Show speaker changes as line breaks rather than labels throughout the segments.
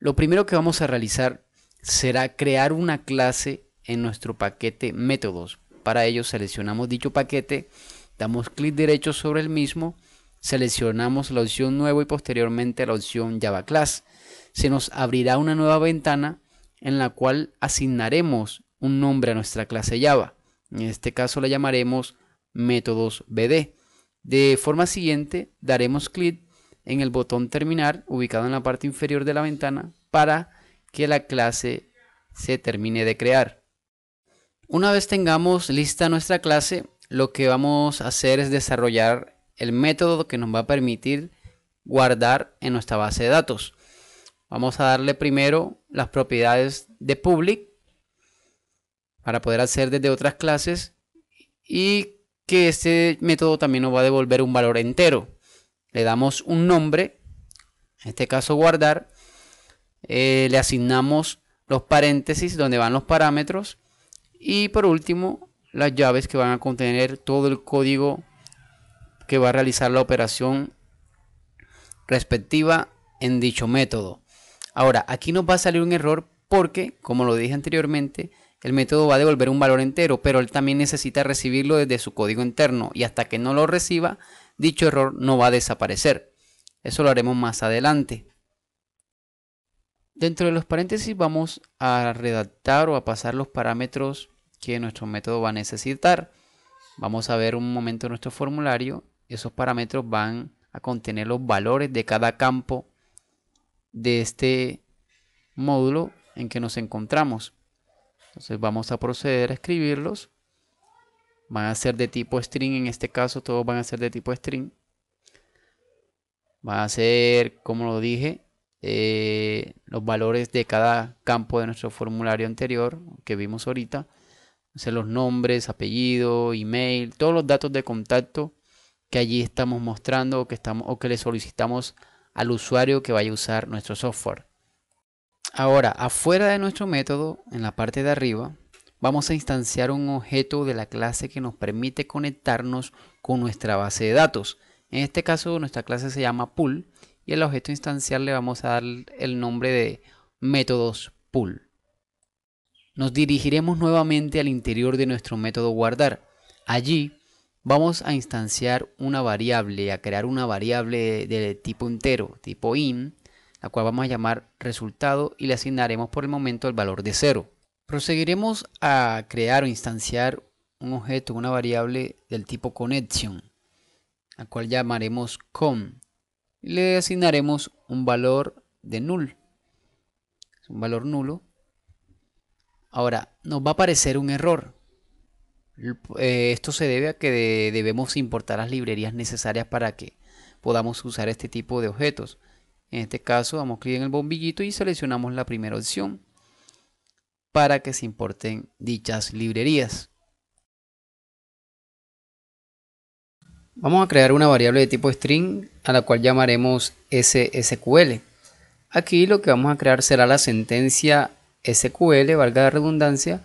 Lo primero que vamos a realizar será crear una clase en nuestro paquete métodos. Para ello seleccionamos dicho paquete, damos clic derecho sobre el mismo, seleccionamos la opción nuevo y posteriormente la opción Java Class. Se nos abrirá una nueva ventana en la cual asignaremos un nombre a nuestra clase Java. En este caso la llamaremos métodos BD. De forma siguiente daremos clic en el botón terminar ubicado en la parte inferior de la ventana para que la clase se termine de crear. Una vez tengamos lista nuestra clase, lo que vamos a hacer es desarrollar el método que nos va a permitir guardar en nuestra base de datos. Vamos a darle primero las propiedades de public para poder hacer desde otras clases y que este método también nos va a devolver un valor entero. Le damos un nombre, en este caso guardar, eh, le asignamos los paréntesis donde van los parámetros y por último las llaves que van a contener todo el código que va a realizar la operación respectiva en dicho método. Ahora, aquí nos va a salir un error porque, como lo dije anteriormente, el método va a devolver un valor entero, pero él también necesita recibirlo desde su código interno y hasta que no lo reciba, dicho error no va a desaparecer. Eso lo haremos más adelante. Dentro de los paréntesis vamos a redactar o a pasar los parámetros que nuestro método va a necesitar. Vamos a ver un momento nuestro formulario. Esos parámetros van a contener los valores de cada campo de este módulo en que nos encontramos. Entonces vamos a proceder a escribirlos. Van a ser de tipo string, en este caso todos van a ser de tipo string. Van a ser, como lo dije, eh, los valores de cada campo de nuestro formulario anterior que vimos ahorita. los nombres, apellido, email, todos los datos de contacto que allí estamos mostrando que, estamos, o que le solicitamos al usuario que vaya a usar nuestro software. Ahora, afuera de nuestro método, en la parte de arriba, vamos a instanciar un objeto de la clase que nos permite conectarnos con nuestra base de datos. En este caso, nuestra clase se llama pool y al objeto instancial le vamos a dar el nombre de métodos pool. Nos dirigiremos nuevamente al interior de nuestro método guardar. Allí vamos a instanciar una variable, a crear una variable de, tipo entero, tipo in, la cual vamos a llamar resultado y le asignaremos por el momento el valor de 0. Proseguiremos a crear o instanciar un objeto, una variable del tipo connection, la cual llamaremos con le asignaremos un valor de null. Es un valor nulo. Ahora, nos va a aparecer un error. Eh, esto se debe a que debemos importar las librerías necesarias para que podamos usar este tipo de objetos. En este caso, damos clic en el bombillito y seleccionamos la primera opción para que se importen dichas librerías. Vamos a crear una variable de tipo string a la cual llamaremos SSQL. Aquí lo que vamos a crear será la sentencia SQL, valga la redundancia,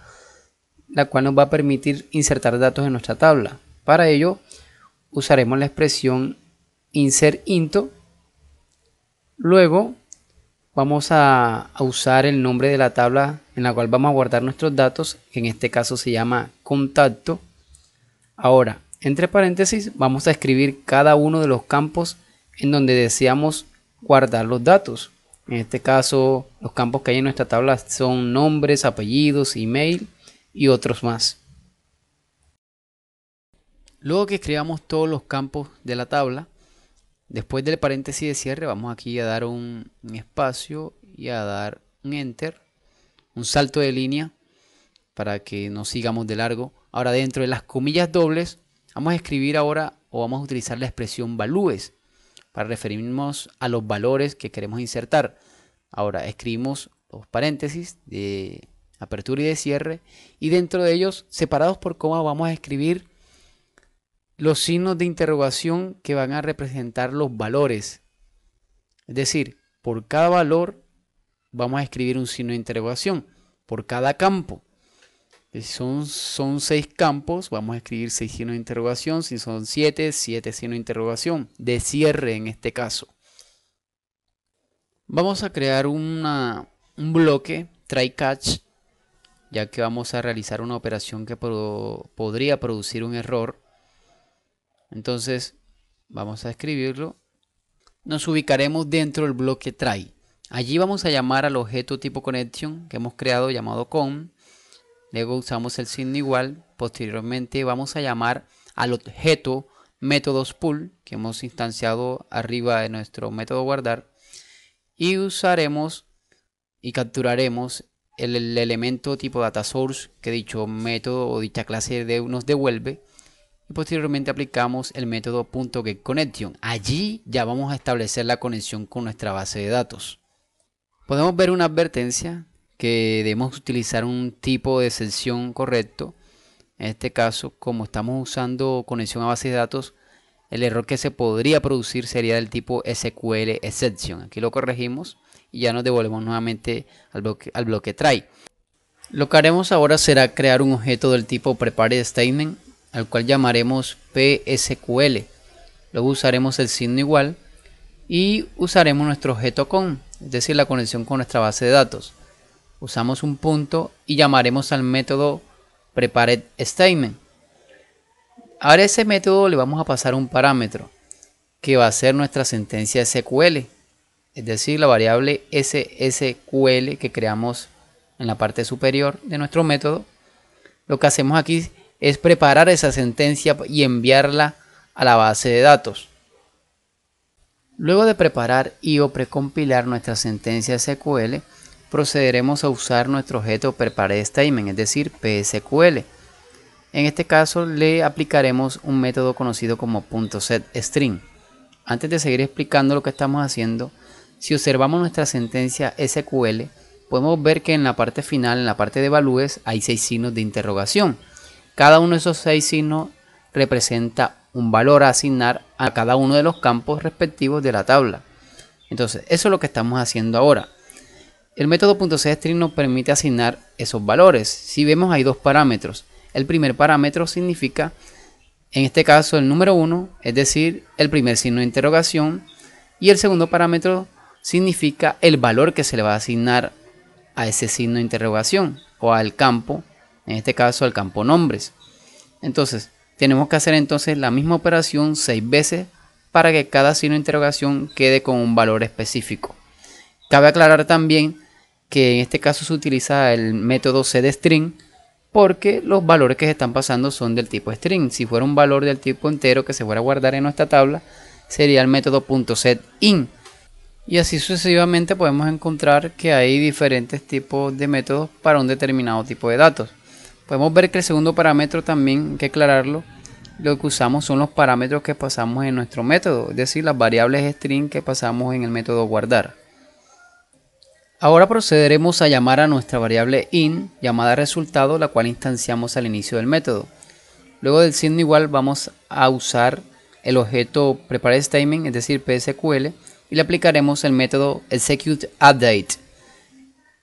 la cual nos va a permitir insertar datos en nuestra tabla. Para ello usaremos la expresión insert into. Luego vamos a, usar el nombre de la tabla en la cual vamos a guardar nuestros datos, que en este caso se llama contacto. Ahora, entre paréntesis, vamos a escribir cada uno de los campos en donde deseamos guardar los datos. En este caso, los campos que hay en nuestra tabla son nombres, apellidos, email y otros más. Luego que escribamos todos los campos de la tabla, después del paréntesis de cierre, vamos aquí a dar un espacio y a dar un enter, un salto de línea para que no sigamos de largo. Ahora dentro de las comillas dobles, vamos a escribir ahora o vamos a utilizar la expresión valúes para referirnos a los valores que queremos insertar. Ahora escribimos los paréntesis de apertura y de cierre y dentro de ellos, separados por coma, vamos a escribir los signos de interrogación que van a representar los valores. Es decir, por cada valor vamos a escribir un signo de interrogación, por cada campo. Si eh, son, son seis campos, vamos a escribir seis signos de interrogación. Si son siete, siete signos de interrogación. De cierre en este caso. Vamos a crear un bloque try catch, ya que vamos a realizar una operación que podría producir un error. Entonces, vamos a escribirlo. Nos ubicaremos dentro del bloque try. Allí vamos a llamar al objeto tipo connection que hemos creado llamado con luego usamos el signo igual, posteriormente vamos a llamar al objeto métodos pool que hemos instanciado arriba de nuestro método guardar y usaremos y capturaremos el, elemento tipo data source que dicho método o dicha clase de, nos devuelve y posteriormente aplicamos el método .getConnection. Allí ya vamos a establecer la conexión con nuestra base de datos. Podemos ver una advertencia que debemos utilizar un tipo de excepción correcto. En este caso, como estamos usando conexión a base de datos, el error que se podría producir sería del tipo SQL exception. Aquí lo corregimos y ya nos devolvemos nuevamente al bloque, al bloque try. Lo que haremos ahora será crear un objeto del tipo prepare statement al cual llamaremos PSQL. Luego usaremos el signo igual y usaremos nuestro objeto con, es decir, la conexión con nuestra base de datos usamos un punto y llamaremos al método PrepareStatement. Ahora a ese método le vamos a pasar un parámetro que va a ser nuestra sentencia SQL, es decir, la variable SSQL que creamos en la parte superior de nuestro método. Lo que hacemos aquí es preparar esa sentencia y enviarla a la base de datos. Luego de preparar y o precompilar nuestra sentencia SQL, procederemos a usar nuestro objeto statement, es decir, PSQL. En este caso le aplicaremos un método conocido como .setString. Antes de seguir explicando lo que estamos haciendo, si observamos nuestra sentencia SQL, podemos ver que en la parte final, en la parte de valores, hay seis signos de interrogación. Cada uno de esos seis signos representa un valor a asignar a cada uno de los campos respectivos de la tabla. Entonces, eso es lo que estamos haciendo ahora. El método .cstring nos permite asignar esos valores. Si vemos hay dos parámetros. El primer parámetro significa, en este caso, el número 1, es decir, el primer signo de interrogación. Y el segundo parámetro significa el valor que se le va a asignar a ese signo de interrogación o al campo, en este caso al campo nombres. Entonces, tenemos que hacer entonces la misma operación seis veces para que cada signo de interrogación quede con un valor específico. Cabe aclarar también que en este caso se utiliza el método setString porque los valores que se están pasando son del tipo string. Si fuera un valor del tipo entero que se fuera a guardar en nuestra tabla, sería el método .setIn. Y así sucesivamente podemos encontrar que hay diferentes tipos de métodos para un determinado tipo de datos. Podemos ver que el segundo parámetro también, hay que aclararlo, lo que usamos son los parámetros que pasamos en nuestro método, es decir, las variables string que pasamos en el método guardar. Ahora procederemos a llamar a nuestra variable in llamada resultado, la cual instanciamos al inicio del método. Luego del signo igual vamos a usar el objeto prepare es decir, PSQL, y le aplicaremos el método executeUpdate.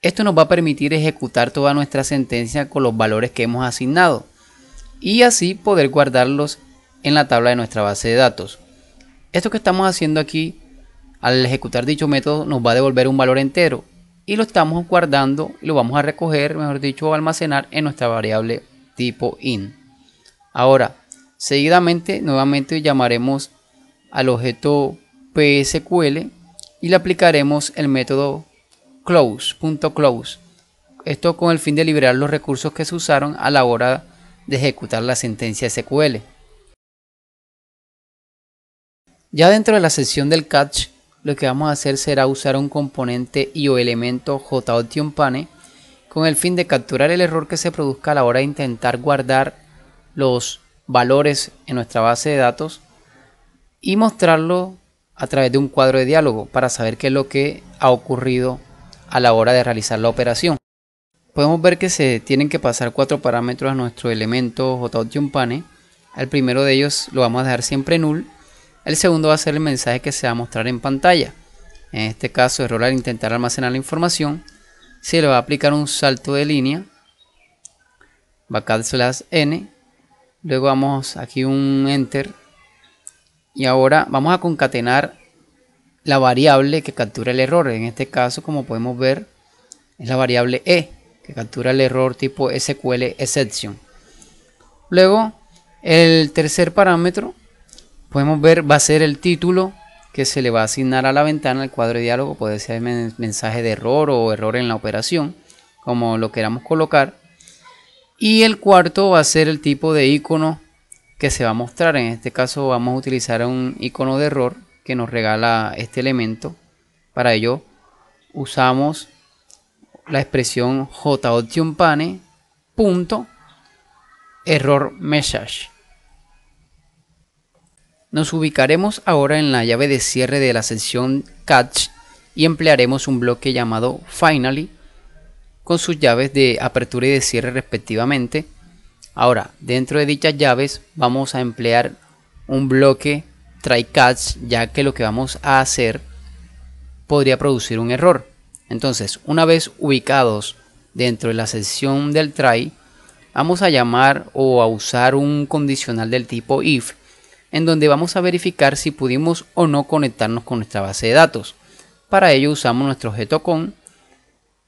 Esto nos va a permitir ejecutar toda nuestra sentencia con los valores que hemos asignado y así poder guardarlos en la tabla de nuestra base de datos. Esto que estamos haciendo aquí al ejecutar dicho método nos va a devolver un valor entero y lo estamos guardando, lo vamos a recoger, mejor dicho, almacenar en nuestra variable tipo in. Ahora, seguidamente, nuevamente llamaremos al objeto psql y le aplicaremos el método close.close. Esto con el fin de liberar los recursos que se usaron a la hora de ejecutar la sentencia SQL. Ya dentro de la sección del catch lo que vamos a hacer será usar un componente y o elemento pane con el fin de capturar el error que se produzca a la hora de intentar guardar los valores en nuestra base de datos y mostrarlo a través de un cuadro de diálogo para saber qué es lo que ha ocurrido a la hora de realizar la operación. Podemos ver que se tienen que pasar cuatro parámetros a nuestro elemento pane. El primero de ellos lo vamos a dejar siempre null el segundo va a ser el mensaje que se va a mostrar en pantalla. En este caso, error al intentar almacenar la información. Se le va a aplicar un salto de línea. slash n. Luego vamos aquí un enter. Y ahora vamos a concatenar la variable que captura el error. En este caso, como podemos ver, es la variable e que captura el error tipo SQL exception. Luego, el tercer parámetro podemos ver va a ser el título que se le va a asignar a la ventana el cuadro de diálogo puede ser mensaje de error o error en la operación como lo queramos colocar y el cuarto va a ser el tipo de icono que se va a mostrar en este caso vamos a utilizar un icono de error que nos regala este elemento para ello usamos la expresión joptionpane nos ubicaremos ahora en la llave de cierre de la sección catch y emplearemos un bloque llamado finally con sus llaves de apertura y de cierre respectivamente. Ahora, dentro de dichas llaves vamos a emplear un bloque try catch ya que lo que vamos a hacer podría producir un error. Entonces, una vez ubicados dentro de la sección del try, vamos a llamar o a usar un condicional del tipo if en donde vamos a verificar si pudimos o no conectarnos con nuestra base de datos. Para ello usamos nuestro objeto con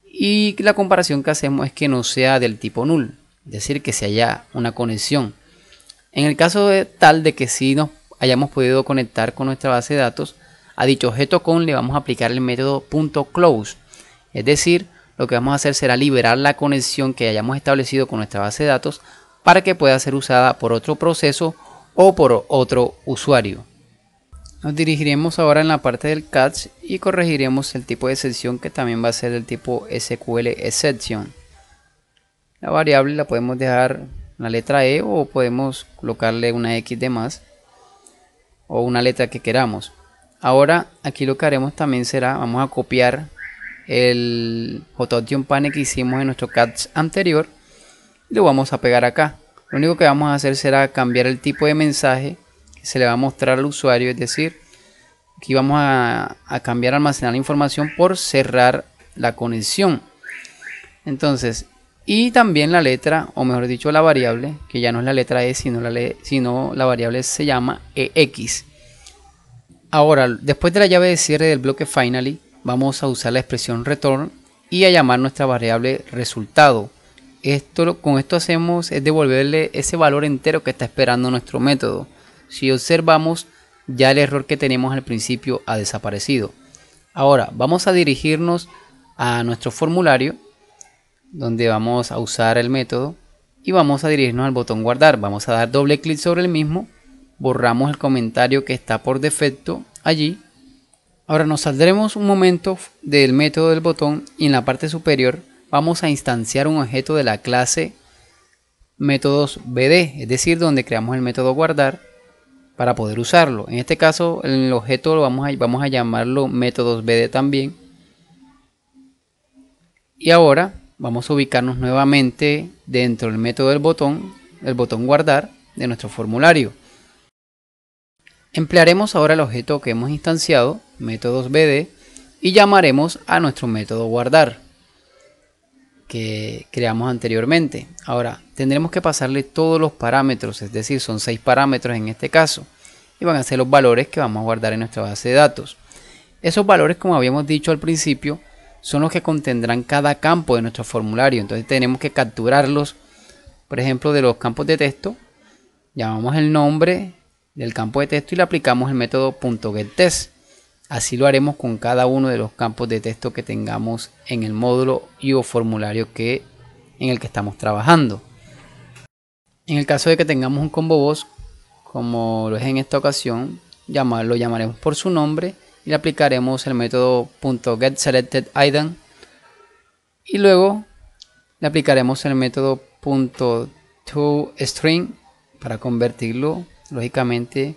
y la comparación que hacemos es que no sea del tipo null, es decir, que se haya una conexión. En el caso de tal de que sí nos hayamos podido conectar con nuestra base de datos, a dicho objeto con le vamos a aplicar el método .close, es decir, lo que vamos a hacer será liberar la conexión que hayamos establecido con nuestra base de datos para que pueda ser usada por otro proceso o por otro usuario. Nos dirigiremos ahora en la parte del catch y corregiremos el tipo de excepción que también va a ser del tipo SQL exception. La variable la podemos dejar la letra E o podemos colocarle una X de más o una letra que queramos. Ahora aquí lo que haremos también será, vamos a copiar el Pan que hicimos en nuestro catch anterior y lo vamos a pegar acá. Lo único que vamos a hacer será cambiar el tipo de mensaje que se le va a mostrar al usuario, es decir, aquí vamos a, cambiar almacenar la información por cerrar la conexión. Entonces, y también la letra, o mejor dicho, la variable, que ya no es la letra E, sino la, sino la variable se llama EX. Ahora, después de la llave de cierre del bloque finally, vamos a usar la expresión return y a llamar nuestra variable resultado. Esto, con esto hacemos es devolverle ese valor entero que está esperando nuestro método. Si observamos, ya el error que tenemos al principio ha desaparecido. Ahora vamos a dirigirnos a nuestro formulario donde vamos a usar el método y vamos a dirigirnos al botón guardar. Vamos a dar doble clic sobre el mismo, borramos el comentario que está por defecto allí. Ahora nos saldremos un momento del método del botón y en la parte superior vamos a instanciar un objeto de la clase métodos BD, es decir, donde creamos el método guardar para poder usarlo. En este caso, el objeto lo vamos a, vamos a llamarlo métodos BD también. Y ahora vamos a ubicarnos nuevamente dentro del método del botón, el botón guardar de nuestro formulario. Emplearemos ahora el objeto que hemos instanciado, métodos BD, y llamaremos a nuestro método guardar que creamos anteriormente. Ahora, tendremos que pasarle todos los parámetros, es decir, son seis parámetros en este caso, y van a ser los valores que vamos a guardar en nuestra base de datos. Esos valores, como habíamos dicho al principio, son los que contendrán cada campo de nuestro formulario. Entonces tenemos que capturarlos, por ejemplo, de los campos de texto. Llamamos el nombre del campo de texto y le aplicamos el método .getTest. Así lo haremos con cada uno de los campos de texto que tengamos en el módulo y o formulario que, en el que estamos trabajando. En el caso de que tengamos un combo voz, como lo es en esta ocasión, lo llamaremos por su nombre y le aplicaremos el método .getSelectedItem y luego le aplicaremos el método .toString para convertirlo lógicamente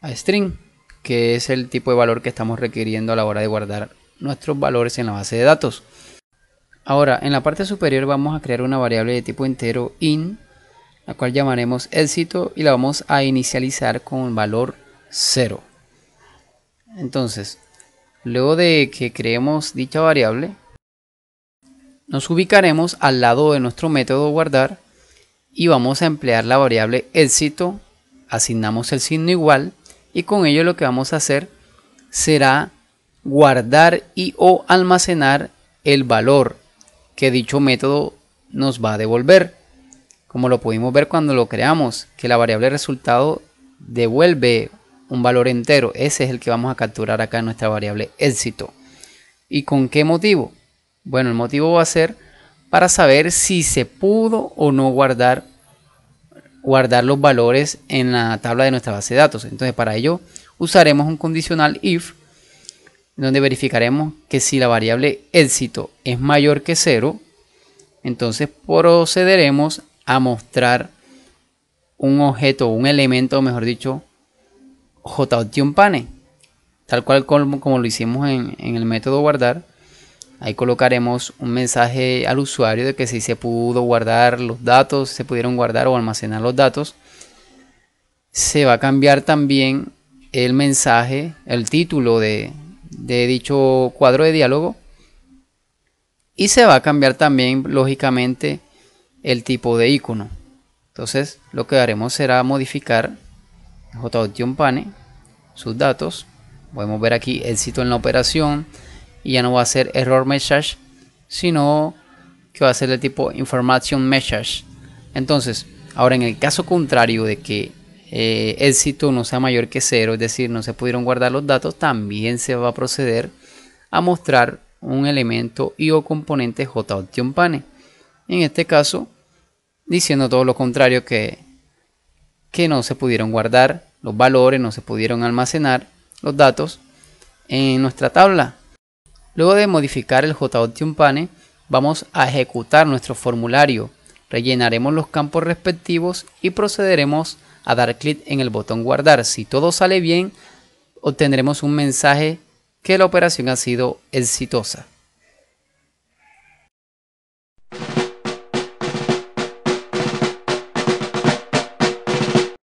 a string que es el tipo de valor que estamos requiriendo a la hora de guardar nuestros valores en la base de datos. Ahora, en la parte superior vamos a crear una variable de tipo entero in, la cual llamaremos éxito y la vamos a inicializar con valor 0. Entonces, luego de que creemos dicha variable, nos ubicaremos al lado de nuestro método guardar y vamos a emplear la variable éxito, asignamos el signo igual y con ello lo que vamos a hacer será guardar y o almacenar el valor que dicho método nos va a devolver. Como lo pudimos ver cuando lo creamos, que la variable resultado devuelve un valor entero. Ese es el que vamos a capturar acá en nuestra variable éxito. ¿Y con qué motivo? Bueno, el motivo va a ser para saber si se pudo o no guardar guardar los valores en la tabla de nuestra base de datos. Entonces para ello usaremos un condicional if donde verificaremos que si la variable éxito es mayor que 0, entonces procederemos a mostrar un objeto, un elemento, mejor dicho, j pane, tal cual como, lo hicimos en el método guardar, Ahí colocaremos un mensaje al usuario de que si se pudo guardar los datos, se pudieron guardar o almacenar los datos. Se va a cambiar también el mensaje, el título de, dicho cuadro de diálogo. Y se va a cambiar también, lógicamente, el tipo de icono. Entonces, lo que haremos será modificar JOtion Pane, sus datos. Podemos ver aquí éxito en la operación y ya no va a ser error message sino que va a ser de tipo information message entonces ahora en el caso contrario de que el eh, sitio no sea mayor que cero es decir no se pudieron guardar los datos también se va a proceder a mostrar un elemento y o componente pane en este caso diciendo todo lo contrario que que no se pudieron guardar los valores, no se pudieron almacenar los datos en nuestra tabla. Luego de modificar el JOT pane, vamos a ejecutar nuestro formulario, rellenaremos los campos respectivos y procederemos a dar clic en el botón guardar. Si todo sale bien, obtendremos un mensaje que la operación ha sido exitosa.